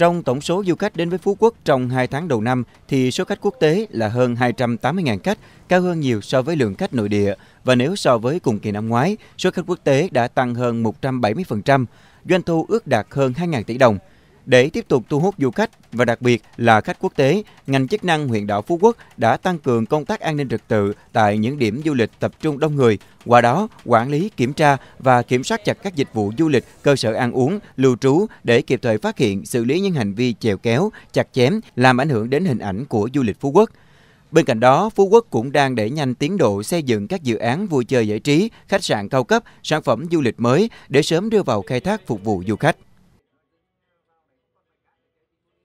Trong tổng số du khách đến với Phú Quốc trong 2 tháng đầu năm thì số khách quốc tế là hơn 280.000 khách, cao hơn nhiều so với lượng khách nội địa và nếu so với cùng kỳ năm ngoái, số khách quốc tế đã tăng hơn 170%, doanh thu ước đạt hơn 2.000 tỷ đồng. Để tiếp tục thu hút du khách và đặc biệt là khách quốc tế, ngành chức năng huyện đảo Phú Quốc đã tăng cường công tác an ninh trật tự tại những điểm du lịch tập trung đông người. Qua đó, quản lý, kiểm tra và kiểm soát chặt các dịch vụ du lịch, cơ sở ăn uống, lưu trú để kịp thời phát hiện, xử lý những hành vi chèo kéo, chặt chém làm ảnh hưởng đến hình ảnh của du lịch Phú Quốc. Bên cạnh đó, Phú Quốc cũng đang đẩy nhanh tiến độ xây dựng các dự án vui chơi giải trí, khách sạn cao cấp, sản phẩm du lịch mới để sớm đưa vào khai thác phục vụ du khách.